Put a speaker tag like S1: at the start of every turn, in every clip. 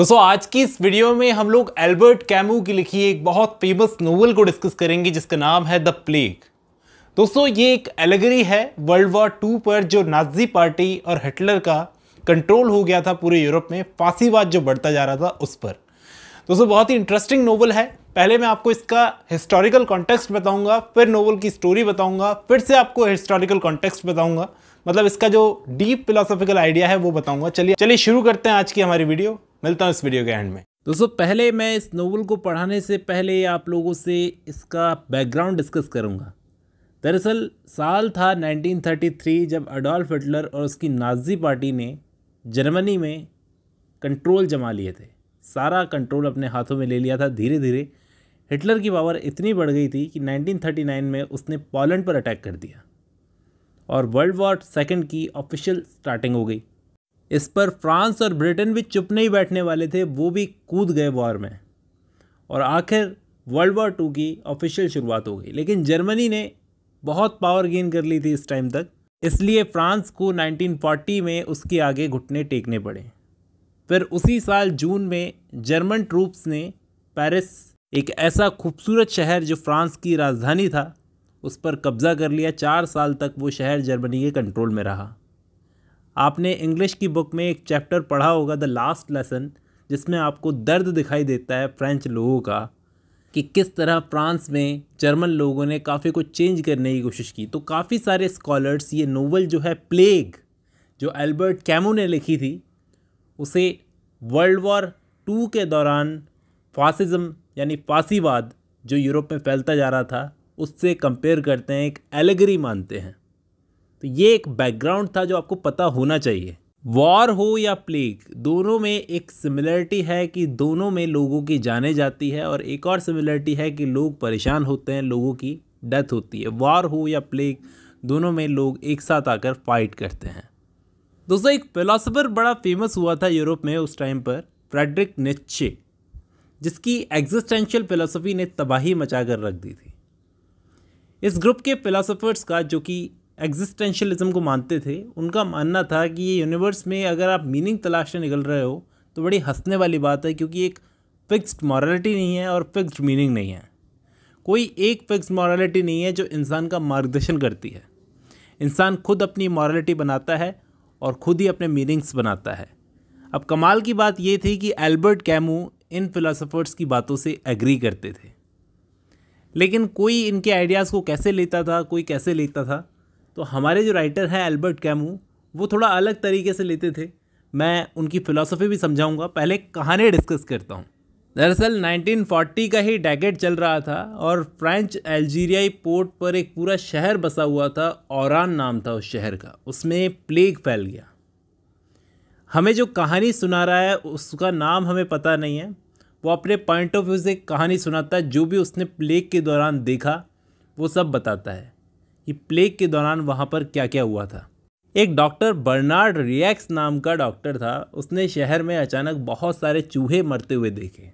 S1: दोस्तों आज की इस वीडियो में हम लोग एल्बर्ट कैमू की लिखी एक बहुत फेमस नोवेल को डिस्कस करेंगे जिसका नाम है द प्लेग दोस्तों ये एक एलेगरी है वर्ल्ड वॉर टू पर जो नाजी पार्टी और हिटलर का कंट्रोल हो गया था पूरे यूरोप में फांसीवाद जो बढ़ता जा रहा था उस पर दोस्तों बहुत ही इंटरेस्टिंग नोवल है पहले मैं आपको इसका हिस्टोरिकल कॉन्टेक्स्ट बताऊंगा फिर नोवल की स्टोरी बताऊंगा फिर से आपको हिस्टोरिकल कॉन्टेक्स्ट बताऊंगा मतलब इसका जो डीप फिलोसॉफिकल आइडिया है वो बताऊंगा चलिए चलिए शुरू करते हैं आज की हमारी वीडियो मिलता हूँ इस वीडियो के एंड में दोस्तों पहले मैं इस नोवेल को पढ़ाने से पहले आप लोगों से इसका बैकग्राउंड डिस्कस करूँगा दरअसल साल था 1933 जब अडोल्फ हिटलर और उसकी नाजी पार्टी ने जर्मनी में कंट्रोल जमा लिए थे सारा कंट्रोल अपने हाथों में ले लिया था धीरे धीरे हिटलर की पावर इतनी बढ़ गई थी कि 1939 में उसने पोलैंड पर अटैक कर दिया और वर्ल्ड वॉर सेकेंड की ऑफिशियल स्टार्टिंग हो गई इस पर फ्रांस और ब्रिटेन भी चुप नहीं बैठने वाले थे वो भी कूद गए वॉर में और आखिर वर्ल्ड वॉर टू की ऑफिशियल शुरुआत हो गई लेकिन जर्मनी ने बहुत पावर गेन कर ली थी इस टाइम तक इसलिए फ्रांस को 1940 में उसके आगे घुटने टेकने पड़े फिर उसी साल जून में जर्मन ट्रूप्स ने पेरिस एक ऐसा खूबसूरत शहर जो फ्रांस की राजधानी था उस पर कब्ज़ा कर लिया चार साल तक वो शहर जर्मनी के कंट्रोल में रहा आपने इंग्लिश की बुक में एक चैप्टर पढ़ा होगा द लास्ट लेसन जिसमें आपको दर्द दिखाई देता है फ्रेंच लोगों का कि किस तरह फ्रांस में जर्मन लोगों ने काफ़ी कुछ चेंज करने की कोशिश की तो काफ़ी सारे स्कॉलर्स ये नोवेल जो है प्लेग जो एल्बर्ट कैमो ने लिखी थी उसे वर्ल्ड वॉर टू के दौरान फासिज़म यानी फांसीवाद जो यूरोप में फैलता जा रहा था उससे कंपेयर करते हैं एक एलेगरी मानते हैं तो ये एक बैकग्राउंड था जो आपको पता होना चाहिए वॉर हो या प्लेग दोनों में एक सिमिलरिटी है कि दोनों में लोगों की जाने जाती है और एक और सिमिलरिटी है कि लोग परेशान होते हैं लोगों की डेथ होती है वॉर हो या प्लेग दोनों में लोग एक साथ आकर फाइट करते हैं दोस्तों एक फिलासफ़र बड़ा फेमस हुआ था यूरोप में उस टाइम पर फ्रेडरिक निच्चे जिसकी एग्जिस्टेंशियल फिलासफ़ी ने तबाही मचा कर रख दी थी इस ग्रुप के फिलासफ़र्स का जो कि एग्जिस्टेंशलिज्म को मानते थे उनका मानना था कि ये यूनिवर्स में अगर आप मीनिंग तलाशने निकल रहे हो तो बड़ी हंसने वाली बात है क्योंकि एक फिक्स्ड मॉरलिटी नहीं है और फिक्स्ड मीनिंग नहीं है कोई एक फिक्स्ड मॉरलिटी नहीं है जो इंसान का मार्गदर्शन करती है इंसान खुद अपनी मॉरलिटी बनाता है और खुद ही अपने मीनिंग्स बनाता है अब कमाल की बात ये थी कि एल्बर्ट कैमू इन फिलासफ़र्स की बातों से एग्री करते थे लेकिन कोई इनके आइडियाज़ को कैसे लेता था कोई कैसे लेता था तो हमारे जो राइटर हैं एल्बर्ट कैमू वो थोड़ा अलग तरीके से लेते थे मैं उनकी फ़िलासफ़ी भी समझाऊंगा पहले कहानी डिस्कस करता हूँ दरअसल 1940 का ही डैकेट चल रहा था और फ्रेंच अल्जीरियाई पोर्ट पर एक पूरा शहर बसा हुआ था औरान नाम था उस शहर का उसमें प्लेग फैल गया हमें जो कहानी सुना रहा है उसका नाम हमें पता नहीं है वो अपने पॉइंट ऑफ व्यू से कहानी सुनाता है जो भी उसने प्लेग के दौरान देखा वो सब बताता है कि प्लेग के दौरान वहाँ पर क्या क्या हुआ था एक डॉक्टर बर्नार्ड रियक्स नाम का डॉक्टर था उसने शहर में अचानक बहुत सारे चूहे मरते हुए देखे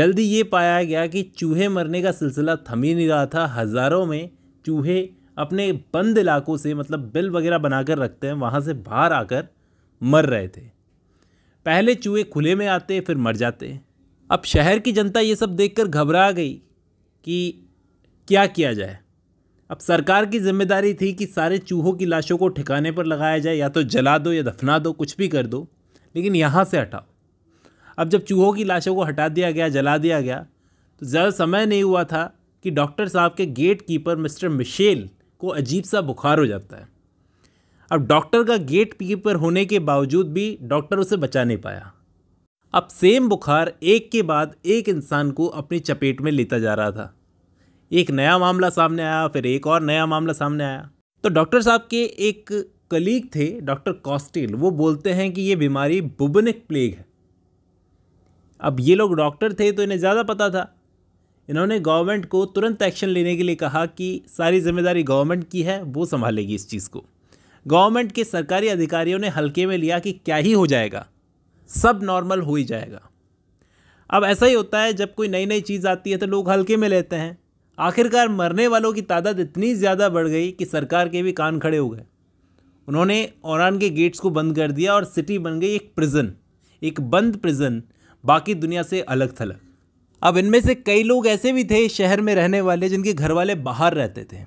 S1: जल्दी ये पाया गया कि चूहे मरने का सिलसिला थम ही नहीं रहा था हज़ारों में चूहे अपने बंद इलाकों से मतलब बिल वगैरह बनाकर रखते हैं वहाँ से बाहर आकर मर रहे थे पहले चूहे खुले में आते फिर मर जाते अब शहर की जनता ये सब देखकर घबरा गई कि क्या किया जाए अब सरकार की जिम्मेदारी थी कि सारे चूहों की लाशों को ठिकाने पर लगाया जाए या तो जला दो या दफना दो कुछ भी कर दो लेकिन यहाँ से हटाओ अब जब चूहों की लाशों को हटा दिया गया जला दिया गया तो ज़्यादा समय नहीं हुआ था कि डॉक्टर साहब के गेट कीपर मिस्टर मिशेल को अजीब सा बुखार हो जाता है अब डॉक्टर का गेट कीपर होने के बावजूद भी डॉक्टर उसे बचा नहीं पाया अब सेम बुखार एक के बाद एक इंसान को अपनी चपेट में लेता जा रहा था एक नया मामला सामने आया फिर एक और नया मामला सामने आया तो डॉक्टर साहब के एक कलीग थे डॉक्टर कॉस्टेल वो बोलते हैं कि ये बीमारी बुबनिक प्लेग है अब ये लोग डॉक्टर थे तो इन्हें ज़्यादा पता था इन्होंने गवर्नमेंट को तुरंत एक्शन लेने के लिए कहा कि सारी जिम्मेदारी गवर्नमेंट की है वो संभालेगी इस चीज़ को गवर्नमेंट के सरकारी अधिकारियों ने हल्के में लिया कि क्या ही हो जाएगा सब नॉर्मल हो ही जाएगा अब ऐसा ही होता है जब कोई नई नई चीज़ आती है तो लोग हल्के में लेते हैं आखिरकार मरने वालों की तादाद इतनी ज़्यादा बढ़ गई कि सरकार के भी कान खड़े हो गए उन्होंने औरान के गेट्स को बंद कर दिया और सिटी बन गई एक प्रिजन एक बंद प्रिजन बाकी दुनिया से अलग थलग अब इनमें से कई लोग ऐसे भी थे शहर में रहने वाले जिनके घर वाले बाहर रहते थे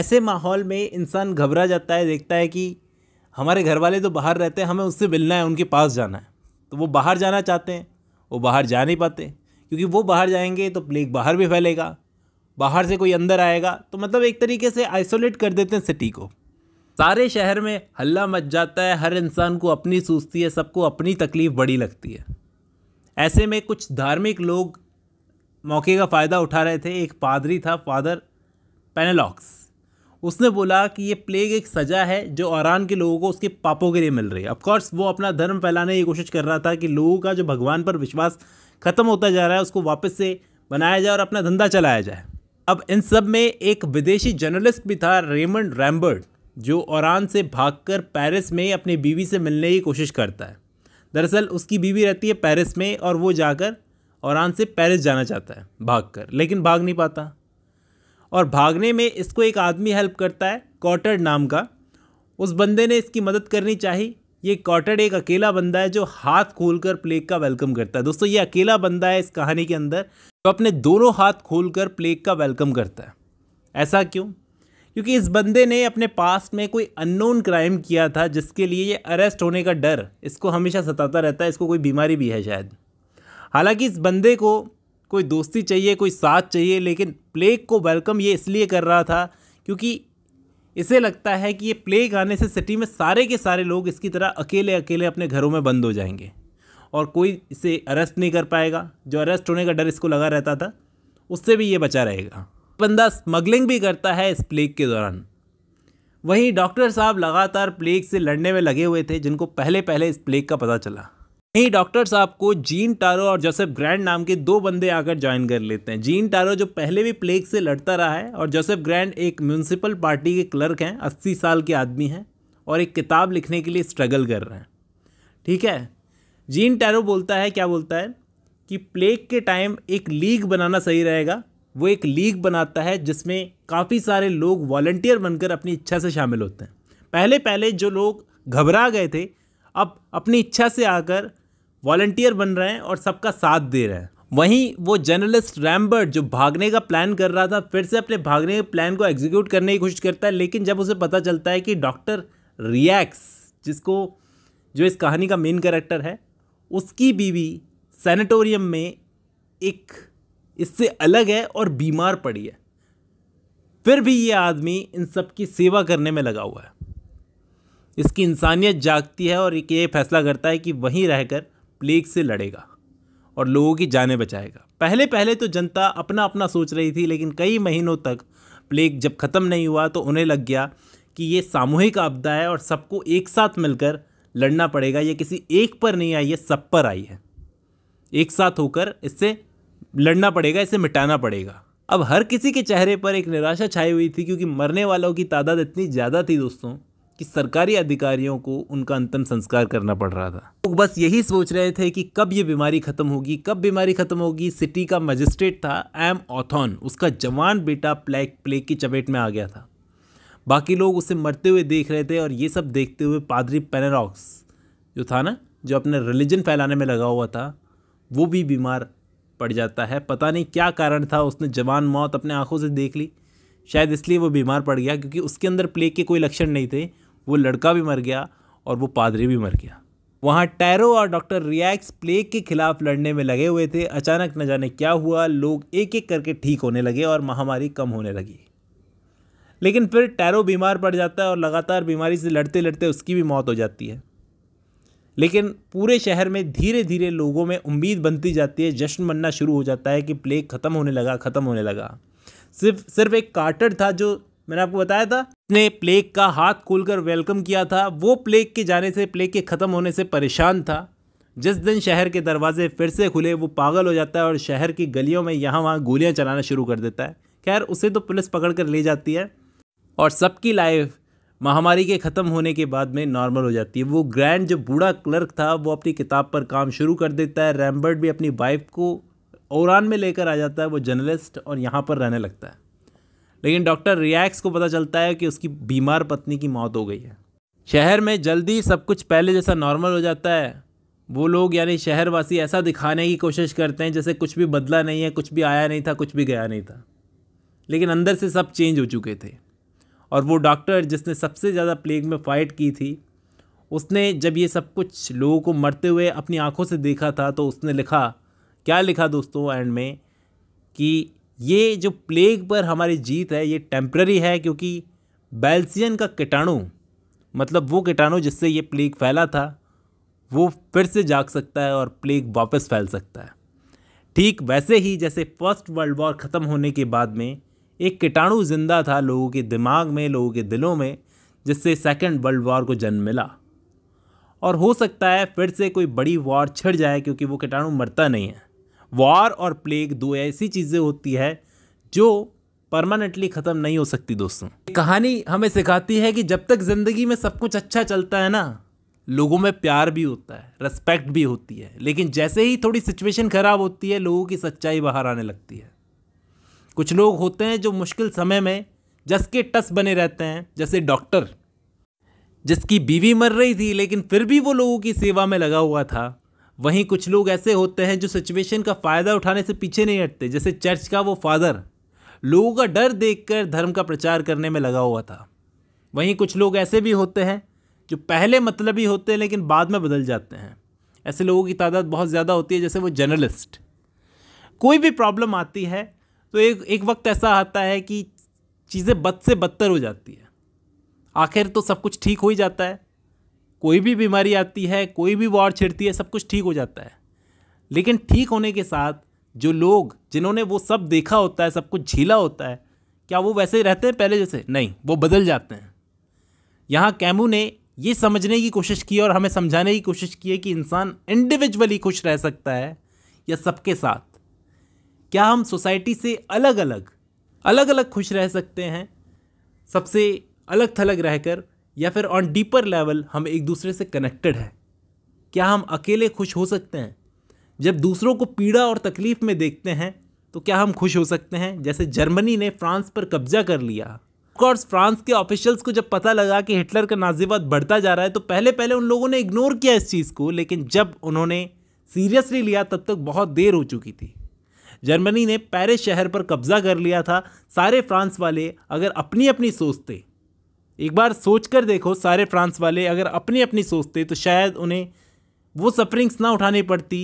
S1: ऐसे माहौल में इंसान घबरा जाता है देखता है कि हमारे घर वाले तो बाहर रहते हैं हमें उससे मिलना है उनके पास जाना है तो वो बाहर जाना चाहते हैं वो बाहर जा नहीं पाते क्योंकि वो बाहर जाएंगे तो प्लेग बाहर भी फैलेगा बाहर से कोई अंदर आएगा तो मतलब एक तरीके से आइसोलेट कर देते हैं सिटी को सारे शहर में हल्ला मच जाता है हर इंसान को अपनी सूझती है सबको अपनी तकलीफ़ बड़ी लगती है ऐसे में कुछ धार्मिक लोग मौके का फ़ायदा उठा रहे थे एक पादरी था फादर पेनेलॉक्स उसने बोला कि ये प्लेग एक सज़ा है जो औरान के लोगों को उसके पापों के लिए मिल रही है ऑफकोर्स वो अपना धर्म फैलाने की कोशिश कर रहा था कि लोगों का जो भगवान पर विश्वास ख़त्म होता जा रहा है उसको वापस से बनाया जाए और अपना धंधा चलाया जाए अब इन सब में एक विदेशी जर्नलिस्ट भी था रेमंड रैम्बर्ड जो औरान से भागकर पेरिस में अपनी बीवी से मिलने की कोशिश करता है दरअसल उसकी बीवी रहती है पेरिस में और वो जाकर औरान से पेरिस जाना चाहता है भागकर लेकिन भाग नहीं पाता और भागने में इसको एक आदमी हेल्प करता है कॉटर नाम का उस बंदे ने इसकी मदद करनी चाहिए ये कॉटेड एक अकेला बंदा है जो हाथ खोलकर प्लेग का वेलकम करता है दोस्तों ये अकेला बंदा है इस कहानी के अंदर जो अपने दोनों हाथ खोलकर प्लेग का वेलकम करता है ऐसा क्यों क्योंकि इस बंदे ने अपने पास्ट में कोई अननोन क्राइम किया था जिसके लिए ये अरेस्ट होने का डर इसको हमेशा सताता रहता है इसको कोई बीमारी भी है शायद हालांकि इस बंदे को कोई दोस्ती चाहिए कोई साथ चाहिए लेकिन प्लेग को वेलकम ये इसलिए कर रहा था क्योंकि इसे लगता है कि ये प्लेग आने से सिटी में सारे के सारे लोग इसकी तरह अकेले अकेले अपने घरों में बंद हो जाएंगे और कोई इसे अरेस्ट नहीं कर पाएगा जो अरेस्ट होने का डर इसको लगा रहता था उससे भी ये बचा रहेगा बंदा स्मगलिंग भी करता है इस प्लेग के दौरान वहीं डॉक्टर साहब लगातार प्लेग से लड़ने में लगे हुए थे जिनको पहले पहले इस प्लेग का पता चला यहीं डॉक्टर साहब को जीन टारो और जोसेफ ग्रैंड नाम के दो बंदे आकर ज्वाइन कर लेते हैं जीन टारो जो पहले भी प्लेग से लड़ता रहा है और जोसेफ ग्रैंड एक म्यूनसिपल पार्टी के क्लर्क हैं अस्सी साल के आदमी हैं और एक किताब लिखने के लिए स्ट्रगल कर रहे हैं ठीक है जीन टैरो बोलता है क्या बोलता है कि प्लेग के टाइम एक लीग बनाना सही रहेगा वो एक लीग बनाता है जिसमें काफ़ी सारे लोग वॉल्टियर बनकर अपनी इच्छा से शामिल होते हैं पहले पहले जो लोग घबरा गए थे अब अपनी इच्छा से आकर वॉल्टियर बन रहे हैं और सबका साथ दे रहे हैं वहीं वो जर्नलिस्ट रैमबर्ट जो भागने का प्लान कर रहा था फिर से अपने भागने के प्लान को एग्जीक्यूट करने की कोशिश करता है लेकिन जब उसे पता चलता है कि डॉक्टर रियक्स जिसको जो इस कहानी का मेन करेक्टर है उसकी बीवी सैनिटोरियम में एक इससे अलग है और बीमार पड़ी है फिर भी ये आदमी इन सब की सेवा करने में लगा हुआ है इसकी इंसानियत जागती है और एक ये फैसला करता है कि वहीं रहकर प्लेग से लड़ेगा और लोगों की जानें बचाएगा पहले पहले तो जनता अपना अपना सोच रही थी लेकिन कई महीनों तक प्लेग जब ख़त्म नहीं हुआ तो उन्हें लग गया कि ये सामूहिक आपदा है और सबको एक साथ मिलकर लड़ना पड़ेगा ये किसी एक पर नहीं आई है सब पर आई है एक साथ होकर इससे लड़ना पड़ेगा इसे मिटाना पड़ेगा अब हर किसी के चेहरे पर एक निराशा छाई हुई थी क्योंकि मरने वालों की तादाद इतनी ज़्यादा थी दोस्तों कि सरकारी अधिकारियों को उनका अंतिम संस्कार करना पड़ रहा था लोग तो बस यही सोच रहे थे कि कब ये बीमारी ख़त्म होगी कब बीमारी ख़त्म होगी सिटी का मजिस्ट्रेट था एम ऑथोन उसका जवान बेटा प्लेग प्लेग की चपेट में आ गया था बाकी लोग उसे मरते हुए देख रहे थे और ये सब देखते हुए पादरी पेनारॉक्स जो था ना जो अपने रिलीजन फैलाने में लगा हुआ था वो भी बीमार पड़ जाता है पता नहीं क्या कारण था उसने जवान मौत अपने आंखों से देख ली शायद इसलिए वो बीमार पड़ गया क्योंकि उसके अंदर प्लेग के कोई लक्षण नहीं थे वो लड़का भी मर गया और वो पादरी भी मर गया वहाँ टैरो और डॉक्टर रियक्स प्लेग के खिलाफ लड़ने में लगे हुए थे अचानक न जाने क्या हुआ लोग एक एक करके ठीक होने लगे और महामारी कम होने लगी लेकिन फिर टैरो बीमार पड़ जाता है और लगातार बीमारी से लड़ते लड़ते उसकी भी मौत हो जाती है लेकिन पूरे शहर में धीरे धीरे लोगों में उम्मीद बनती जाती है जश्न मनना शुरू हो जाता है कि प्लेग ख़त्म होने लगा ख़त्म होने लगा सिर्फ सिर्फ एक कार्टर था जो मैंने आपको बताया था ने प्लेग का हाथ खोलकर वेलकम किया था वो प्लेग के जाने से प्लेग के ख़त्म होने से परेशान था जिस दिन शहर के दरवाजे फिर से खुले वो पागल हो जाता है और शहर की गलियों में यहाँ वहाँ गोलियाँ चलाना शुरू कर देता है खैर उसे तो पुलिस पकड़ कर ले जाती है और सबकी लाइफ महामारी के ख़त्म होने के बाद में नॉर्मल हो जाती है वो ग्रैंड जो बूढ़ा क्लर्क था वो अपनी किताब पर काम शुरू कर देता है रैमबर्ट भी अपनी वाइफ को ओरान में लेकर आ जाता है वो जर्नलिस्ट और यहाँ पर रहने लगता है लेकिन डॉक्टर रियक्स को पता चलता है कि उसकी बीमार पत्नी की मौत हो गई है शहर में जल्दी सब कुछ पहले जैसा नॉर्मल हो जाता है वो लोग यानी शहरवासी ऐसा दिखाने की कोशिश करते हैं जैसे कुछ भी बदला नहीं है कुछ भी आया नहीं था कुछ भी गया नहीं था लेकिन अंदर से सब चेंज हो चुके थे और वो डॉक्टर जिसने सबसे ज़्यादा प्लेग में फ़ाइट की थी उसने जब ये सब कुछ लोगों को मरते हुए अपनी आंखों से देखा था तो उसने लिखा क्या लिखा दोस्तों एंड में कि ये जो प्लेग पर हमारी जीत है ये टेम्प्ररी है क्योंकि बैल्सियन का कीटाणु मतलब वो कीटाणु जिससे ये प्लेग फैला था वो फिर से जाग सकता है और प्लेग वापस फैल सकता है ठीक वैसे ही जैसे फर्स्ट वर्ल्ड वॉर ख़त्म होने के बाद में एक कीटाणु जिंदा था लोगों के दिमाग में लोगों के दिलों में जिससे सेकेंड वर्ल्ड वॉर को जन्म मिला और हो सकता है फिर से कोई बड़ी वॉर छिड़ जाए क्योंकि वो कीटाणु मरता नहीं है वॉर और प्लेग दो ऐसी चीज़ें होती है जो परमानेंटली ख़त्म नहीं हो सकती दोस्तों कहानी हमें सिखाती है कि जब तक ज़िंदगी में सब कुछ अच्छा चलता है ना लोगों में प्यार भी होता है रेस्पेक्ट भी होती है लेकिन जैसे ही थोड़ी सिचुएशन ख़राब होती है लोगों की सच्चाई बाहर आने लगती है कुछ लोग होते हैं जो मुश्किल समय में जस के टस बने रहते हैं जैसे डॉक्टर जिसकी बीवी मर रही थी लेकिन फिर भी वो लोगों की सेवा में लगा हुआ था वहीं कुछ लोग ऐसे होते हैं जो सिचुएशन का फ़ायदा उठाने से पीछे नहीं हटते जैसे चर्च का वो फादर लोगों का डर देखकर धर्म का प्रचार करने में लगा हुआ था वहीं कुछ लोग ऐसे भी होते हैं जो पहले मतलब ही होते हैं लेकिन बाद में बदल जाते हैं ऐसे लोगों की तादाद बहुत ज़्यादा होती है जैसे वो जर्नलिस्ट कोई भी प्रॉब्लम आती है तो एक एक वक्त ऐसा आता है कि चीज़ें बद से बदतर हो जाती है आखिर तो सब कुछ ठीक हो ही जाता है कोई भी बीमारी आती है कोई भी वार छिड़ती है सब कुछ ठीक हो जाता है लेकिन ठीक होने के साथ जो लोग जिन्होंने वो सब देखा होता है सब कुछ झीला होता है क्या वो वैसे रहते हैं पहले जैसे नहीं वो बदल जाते हैं यहाँ कैमू ने ये समझने की कोशिश की और हमें समझाने की कोशिश की है कि इंसान इंडिविजुअली खुश रह सकता है या सबके साथ क्या हम सोसाइटी से अलग अलग अलग अलग खुश रह सकते हैं सबसे अलग थलग रहकर या फिर ऑन डीपर लेवल हम एक दूसरे से कनेक्टेड हैं क्या हम अकेले खुश हो सकते हैं जब दूसरों को पीड़ा और तकलीफ़ में देखते हैं तो क्या हम खुश हो सकते हैं जैसे जर्मनी ने फ्रांस पर कब्जा कर लिया ऑफकोर्स फ्रांस के ऑफिशियल्स को जब पता लगा कि हिटलर का नाजीवाद बढ़ता जा रहा है तो पहले पहले उन लोगों ने इग्नोर किया इस चीज़ को लेकिन जब उन्होंने सीरियसली लिया तब तक बहुत देर हो चुकी थी जर्मनी ने पेरिस शहर पर कब्जा कर लिया था सारे फ्रांस वाले अगर अपनी अपनी सोचते एक बार सोच कर देखो सारे फ्रांस वाले अगर अपनी अपनी सोचते तो शायद उन्हें वो सफरिंग्स ना उठानी पड़ती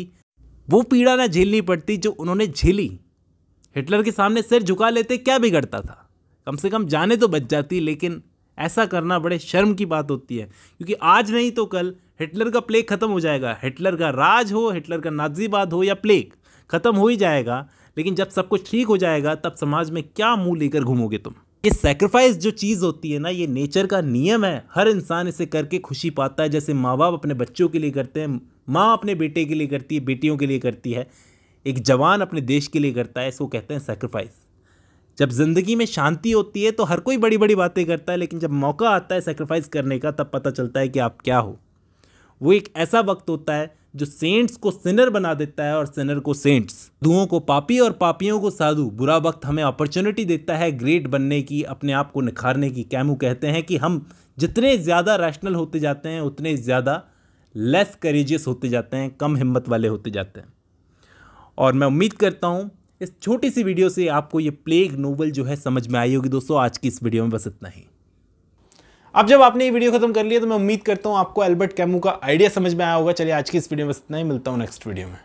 S1: वो पीड़ा ना झेलनी पड़ती जो उन्होंने झेली हिटलर के सामने सिर झुका लेते क्या बिगड़ता था कम से कम जाने तो बच जाती लेकिन ऐसा करना बड़े शर्म की बात होती है क्योंकि आज नहीं तो कल हिटलर का प्लेग ख़त्म हो जाएगा हिटलर का राज हो हिटलर का नाजीबाद हो या प्लेग ख़त्म हो ही जाएगा लेकिन जब सब कुछ ठीक हो जाएगा तब समाज में क्या मुंह लेकर घूमोगे तुम ये सेक्रीफाइस जो चीज़ होती है ना ये नेचर का नियम है हर इंसान इसे करके खुशी पाता है जैसे माँ बाप अपने बच्चों के लिए करते हैं माँ अपने बेटे के लिए करती है बेटियों के लिए करती है एक जवान अपने देश के लिए करता है इसको कहते हैं सेक्रीफाइस जब ज़िंदगी में शांति होती है तो हर कोई बड़ी बड़ी बातें करता है लेकिन जब मौका आता है सेक्रीफाइस करने का तब पता चलता है कि आप क्या हो वो एक ऐसा वक्त होता है जो सेंट्स को सिनर बना देता है और सिनर को सेंट्स दुओं को पापी और पापियों को साधु बुरा वक्त हमें अपॉर्चुनिटी देता है ग्रेट बनने की अपने आप को निखारने की कैमू कहते हैं कि हम जितने ज़्यादा रैशनल होते जाते हैं उतने ज़्यादा लेस करेजियस होते जाते हैं कम हिम्मत वाले होते जाते हैं और मैं उम्मीद करता हूँ इस छोटी सी वीडियो से आपको ये प्लेग नोवल जो है समझ में आई होगी दोस्तों आज की इस वीडियो में बस इतना ही अब जब आपने ये वीडियो खत्म कर लिया तो मैं उम्मीद करता हूँ आपको एल्बर्ट कैमू का आइडिया समझ में आया होगा चलिए आज की इस वीडियो में इतना ही मिलता हूँ नेक्स्ट वीडियो में